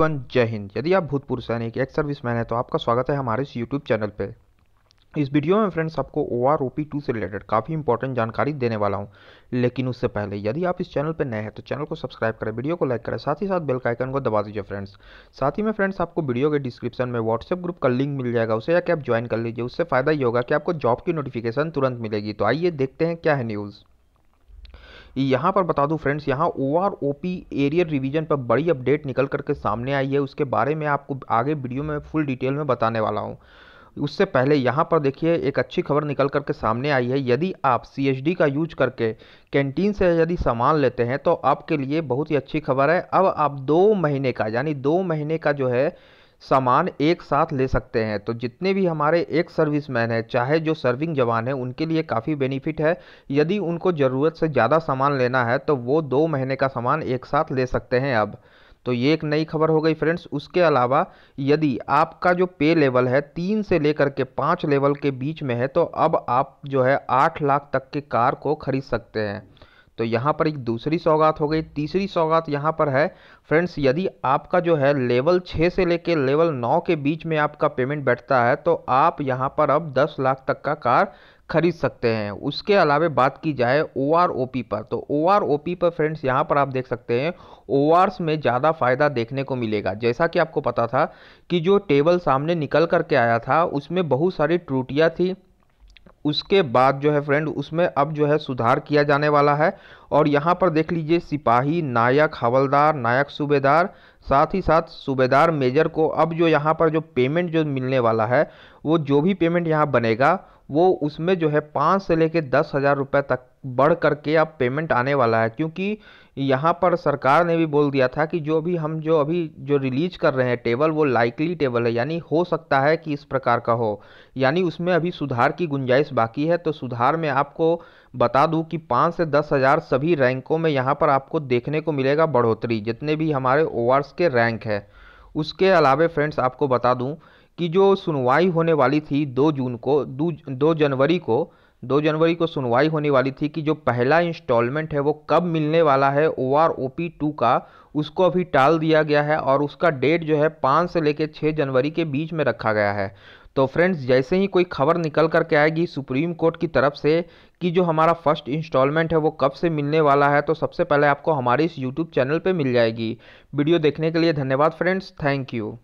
everyone जय हिंद यदि आप भूतपूर्व सैनिक एक मैन है तो आपका स्वागत है हमारे इस यूट्यूब चैनल पे इस वीडियो में फ्रेंड्स आपको O R O P two से रिलेटेड काफ़ी इंपॉर्टेंट जानकारी देने वाला हूँ लेकिन उससे पहले यदि आप इस चैनल पर नए हैं तो चैनल को सब्सक्राइब करें वीडियो को लाइक करें साथ ही साथ बेल का आइकन को दबा दीजिए फ्रेंड्स साथ ही में फ्रेंड्स आपको वीडियो के डिस्क्रिप्शन में व्हाट्सएप ग्रुप का लिंक मिल जाएगा उसे या कि आप ज्वाइन कर लीजिए उससे फ़ायदा ये होगा कि आपको जॉब की नोटिफिकेशन तुरंत मिलेगी तो आइए देखते हैं क्या है न्यूज़ यहाँ पर बता दूँ फ्रेंड्स यहाँ O R O P arrear revision पर बड़ी अपडेट निकल करके सामने आई है उसके बारे में आपको आगे वीडियो में फुल डिटेल में बताने वाला हूँ उससे पहले यहाँ पर देखिए एक अच्छी खबर निकल करके सामने आई है यदि आप सी का यूज करके कैंटीन से यदि सामान लेते हैं तो आपके लिए बहुत ही अच्छी खबर है अब आप दो महीने का यानी दो महीने का जो है सामान एक साथ ले सकते हैं तो जितने भी हमारे एक सर्विस मैन है चाहे जो सर्विंग जवान है उनके लिए काफ़ी बेनिफिट है यदि उनको ज़रूरत से ज़्यादा सामान लेना है तो वो दो महीने का सामान एक साथ ले सकते हैं अब तो ये एक नई खबर हो गई फ्रेंड्स उसके अलावा यदि आपका जो पे लेवल है तीन से लेकर के पाँच लेवल के बीच में है तो अब आप जो है आठ लाख तक की कार को खरीद सकते हैं तो यहाँ पर एक दूसरी सौगात हो गई तीसरी सौगात यहाँ पर है फ्रेंड्स यदि आपका जो है लेवल छः से लेकर लेवल नौ के बीच में आपका पेमेंट बैठता है तो आप यहाँ पर अब दस लाख तक का कार खरीद सकते हैं उसके अलावा बात की जाए ओ आर ओ पी पर तो ओ आर ओ पी पर फ्रेंड्स यहाँ पर आप देख सकते हैं ओ आर्स में ज़्यादा फ़ायदा देखने को मिलेगा जैसा कि आपको पता था कि जो टेबल सामने निकल करके आया था उसमें बहुत सारी त्रुटियाँ थी उसके बाद जो है फ्रेंड उसमें अब जो है सुधार किया जाने वाला है और यहाँ पर देख लीजिए सिपाही नायक हवलदार नायक सूबेदार साथ ही साथ सूबेदार मेजर को अब जो यहाँ पर जो पेमेंट जो मिलने वाला है वो जो भी पेमेंट यहाँ बनेगा वो उसमें जो है पाँच से लेकर दस हज़ार रुपये तक बढ़ करके अब पेमेंट आने वाला है क्योंकि यहाँ पर सरकार ने भी बोल दिया था कि जो भी हम जो अभी जो रिलीज कर रहे हैं टेबल वो लाइकली टेबल है यानी हो सकता है कि इस प्रकार का हो यानी उसमें अभी सुधार की गुंजाइश बाकी है तो सुधार में आपको बता दूं कि पाँच से दस हज़ार सभी रैंकों में यहाँ पर आपको देखने को मिलेगा बढ़ोतरी जितने भी हमारे ओ के रैंक है उसके अलावे फ्रेंड्स आपको बता दूँ कि जो सुनवाई होने वाली थी दो जून को दो जनवरी को दो जनवरी को सुनवाई होने वाली थी कि जो पहला इंस्टॉलमेंट है वो कब मिलने वाला है O R O P two का उसको अभी टाल दिया गया है और उसका डेट जो है पाँच से लेकर छः जनवरी के बीच में रखा गया है तो फ्रेंड्स जैसे ही कोई खबर निकल कर के आएगी सुप्रीम कोर्ट की तरफ से कि जो हमारा फर्स्ट इंस्टॉलमेंट है वो कब से मिलने वाला है तो सबसे पहले आपको हमारे इस यूट्यूब चैनल पर मिल जाएगी वीडियो देखने के लिए धन्यवाद फ्रेंड्स थैंक यू